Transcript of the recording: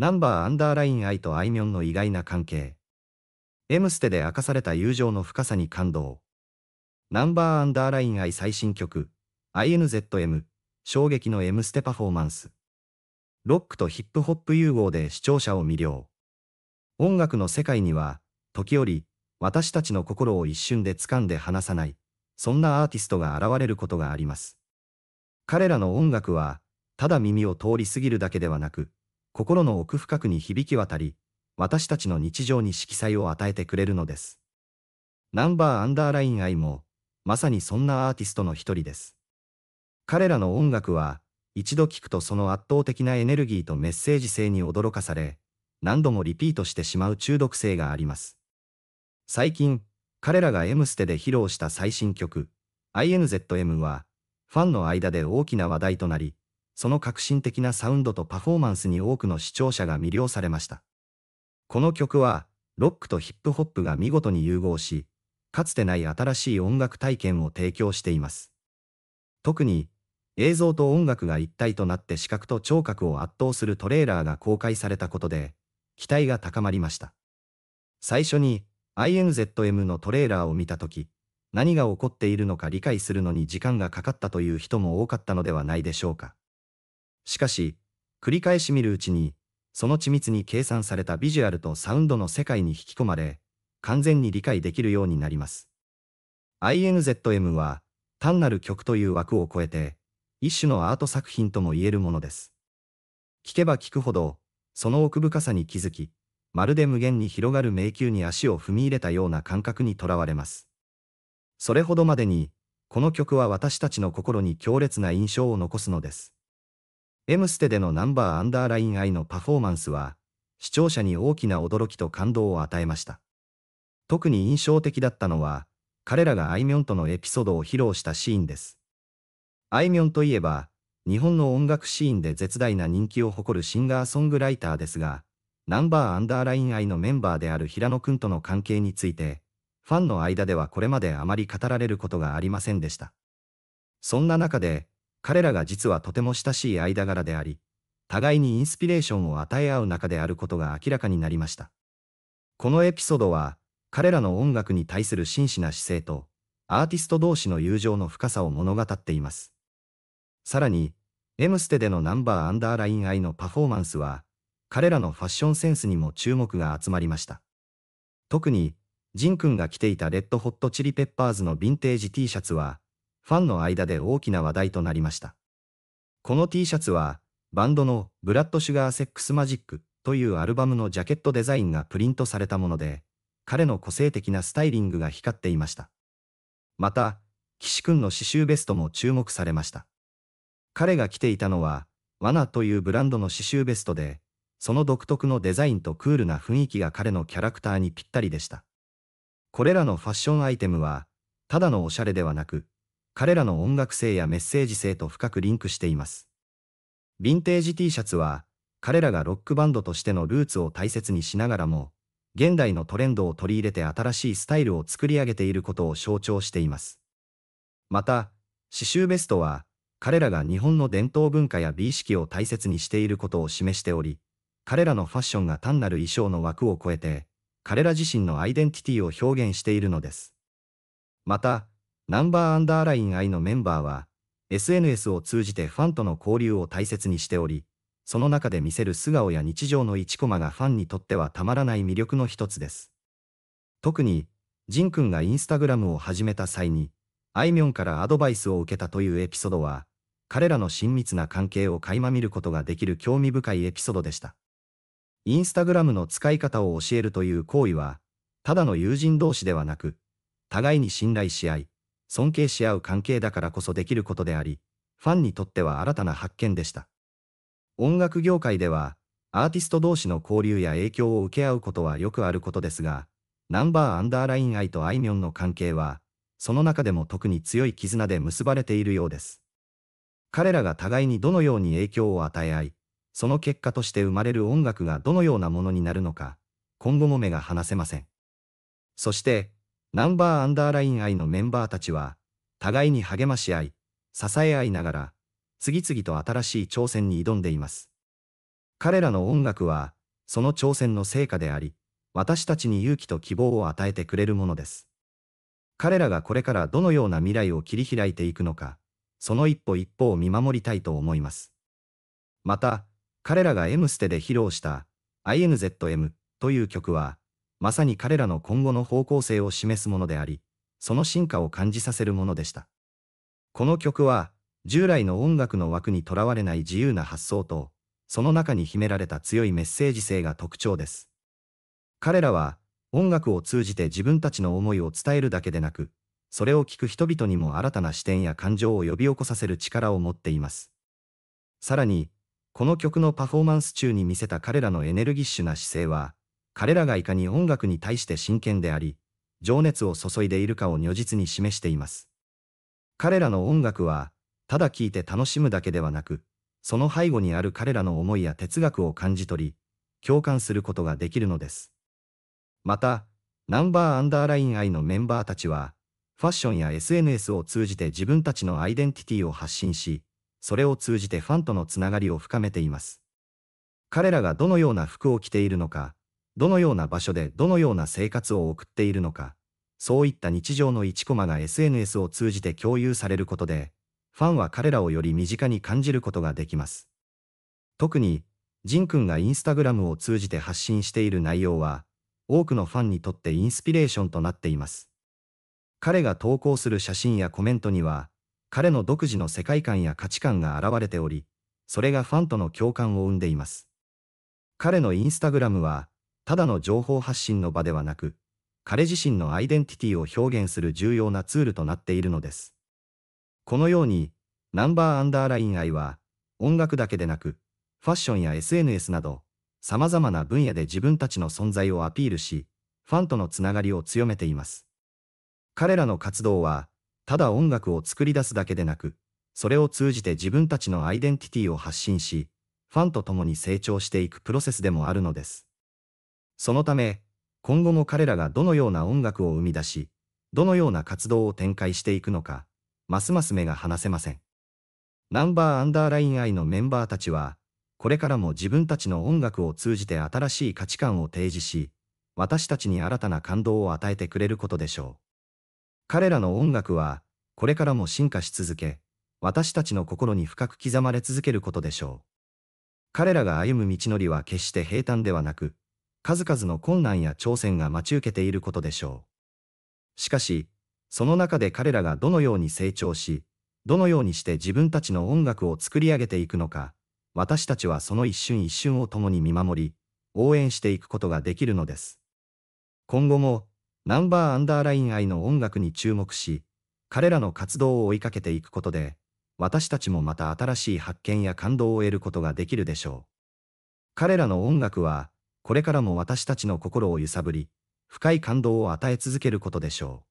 ナンバーアンダーライン愛とあいみょんの意外な関係。エムステで明かされた友情の深さに感動。ナンバーアンダーライン愛最新曲、INZM、衝撃の M ステパフォーマンス。ロックとヒップホップ融合で視聴者を魅了。音楽の世界には、時折、私たちの心を一瞬で掴んで離さない、そんなアーティストが現れることがあります。彼らの音楽は、ただ耳を通り過ぎるだけではなく、心の奥深くに響き渡り、私たちの日常に色彩を与えてくれるのです。ナンバーアンダーライン愛も、まさにそんなアーティストの一人です。彼らの音楽は、一度聴くとその圧倒的なエネルギーとメッセージ性に驚かされ、何度もリピートしてしまう中毒性があります。最近、彼らが M ステで披露した最新曲、INZM は、ファンの間で大きな話題となり、その革新的なサウンドとパフォーマンスに多くの視聴者が魅了されました。この曲は、ロックとヒップホップが見事に融合し、かつてない新しい音楽体験を提供しています。特に、映像と音楽が一体となって視覚と聴覚を圧倒するトレーラーが公開されたことで、期待が高まりました。最初に INZM のトレーラーを見たとき、何が起こっているのか理解するのに時間がかかったという人も多かったのではないでしょうか。しかし、繰り返し見るうちに、その緻密に計算されたビジュアルとサウンドの世界に引き込まれ、完全に理解できるようになります。INZM は、単なる曲という枠を超えて、一種のアート作品とも言えるものです。聞けば聞くほど、その奥深さに気づき、まるで無限に広がる迷宮に足を踏み入れたような感覚にとらわれます。それほどまでに、この曲は私たちの心に強烈な印象を残すのです。M ステでのナンバーアンダーライン愛のパフォーマンスは、視聴者に大きな驚きと感動を与えました。特に印象的だったのは、彼らがあいみょんとのエピソードを披露したシーンです。あいみょんといえば、日本の音楽シーンで絶大な人気を誇るシンガーソングライターですが、ナンバーアンダーライン愛のメンバーである平野くんとの関係について、ファンの間ではこれまであまり語られることがありませんでした。そんな中で、彼らが実はとても親しい間柄であり、互いにインスピレーションを与え合う中であることが明らかになりました。このエピソードは、彼らの音楽に対する真摯な姿勢と、アーティスト同士の友情の深さを物語っています。さらに、エムステでのナンバーアンダーライン愛のパフォーマンスは、彼らのファッションセンスにも注目が集まりました。特に、ジン君が着ていたレッドホットチリペッパーズのヴィンテージ T シャツは、ファンの間で大きな話題となりました。この T シャツは、バンドのブラッド・シュガー・セックス・マジックというアルバムのジャケットデザインがプリントされたもので、彼の個性的なスタイリングが光っていました。また、岸くんの刺繍ベストも注目されました。彼が着ていたのは、ワナというブランドの刺繍ベストで、その独特のデザインとクールな雰囲気が彼のキャラクターにぴったりでした。これらのファッションアイテムは、ただのおしゃれではなく、彼らの音楽性やメッセージ性と深くリンクしています。ヴィンテージ T シャツは、彼らがロックバンドとしてのルーツを大切にしながらも、現代のトレンドを取り入れて新しいスタイルを作り上げていることを象徴しています。また、刺繍ベストは、彼らが日本の伝統文化や美意識を大切にしていることを示しており、彼らのファッションが単なる衣装の枠を超えて、彼ら自身のアイデンティティを表現しているのです。また、ナンバーアンダーライン I のメンバーは、SNS を通じてファンとの交流を大切にしており、その中で見せる素顔や日常の1コマがファンにとってはたまらない魅力の一つです。特に、ジン君がインスタグラムを始めた際に、あいみょんからアドバイスを受けたというエピソードは、彼らの親密な関係を垣間見ることができる興味深いエピソードでした。インスタグラムの使い方を教えるという行為は、ただの友人同士ではなく、互いに信頼し合い、尊敬し合う関係だからこそできることであり、ファンにとっては新たな発見でした。音楽業界では、アーティスト同士の交流や影響を受け合うことはよくあることですが、ナンバーアンダーライン愛とあいみょんの関係は、その中でも特に強い絆で結ばれているようです。彼らが互いにどのように影響を与え合い、その結果として生まれる音楽がどのようなものになるのか、今後も目が離せません。そして、ナンバーアンダーライン愛のメンバーたちは、互いに励まし合い、支え合いながら、次々と新しい挑戦に挑んでいます。彼らの音楽は、その挑戦の成果であり、私たちに勇気と希望を与えてくれるものです。彼らがこれからどのような未来を切り開いていくのか、その一歩一歩を見守りたいと思います。また、彼らが M ステで披露した INZM という曲は、まさに彼らの今後の方向性を示すものであり、その進化を感じさせるものでした。この曲は、従来の音楽の枠にとらわれない自由な発想と、その中に秘められた強いメッセージ性が特徴です。彼らは、音楽を通じて自分たちの思いを伝えるだけでなく、それを聴く人々にも新たな視点や感情を呼び起こさせる力を持っています。さらに、この曲のパフォーマンス中に見せた彼らのエネルギッシュな姿勢は、彼らがいかに音楽に対して真剣であり、情熱を注いでいるかを如実に示しています。彼らの音楽は、ただ聴いて楽しむだけではなく、その背後にある彼らの思いや哲学を感じ取り、共感することができるのです。また、ナンバーアンダーライン愛のメンバーたちは、ファッションや SNS を通じて自分たちのアイデンティティを発信し、それを通じてファンとのつながりを深めています。彼らがどのような服を着ているのか、どのような場所でどのような生活を送っているのか、そういった日常の1コマが SNS を通じて共有されることで、ファンは彼らをより身近に感じることができます。特に、ジン君がインスタグラムを通じて発信している内容は、多くのファンにとってインスピレーションとなっています。彼が投稿する写真やコメントには、彼の独自の世界観や価値観が現れており、それがファンとの共感を生んでいます。彼のインスタグラムは、ただの情報発信の場ではなく、彼自身のアイデンティティを表現する重要なツールとなっているのです。このように、ナンバーアンダーライン愛は、音楽だけでなく、ファッションや SNS など、様々な分野で自分たちの存在をアピールし、ファンとのつながりを強めています。彼らの活動は、ただ音楽を作り出すだけでなく、それを通じて自分たちのアイデンティティを発信し、ファンと共に成長していくプロセスでもあるのです。そのため、今後も彼らがどのような音楽を生み出し、どのような活動を展開していくのか、ますます目が離せません。ナンバーアンダーライン I のメンバーたちは、これからも自分たちの音楽を通じて新しい価値観を提示し、私たちに新たな感動を与えてくれることでしょう。彼らの音楽は、これからも進化し続け、私たちの心に深く刻まれ続けることでしょう。彼らが歩む道のりは決して平坦ではなく、数々の困難や挑戦が待ち受けていることでしょう。しかし、その中で彼らがどのように成長し、どのようにして自分たちの音楽を作り上げていくのか、私たちはその一瞬一瞬を共に見守り、応援していくことができるのです。今後も、ナンバーアンダーライン愛の音楽に注目し、彼らの活動を追いかけていくことで、私たちもまた新しい発見や感動を得ることができるでしょう。彼らの音楽は、これからも私たちの心を揺さぶり、深い感動を与え続けることでしょう。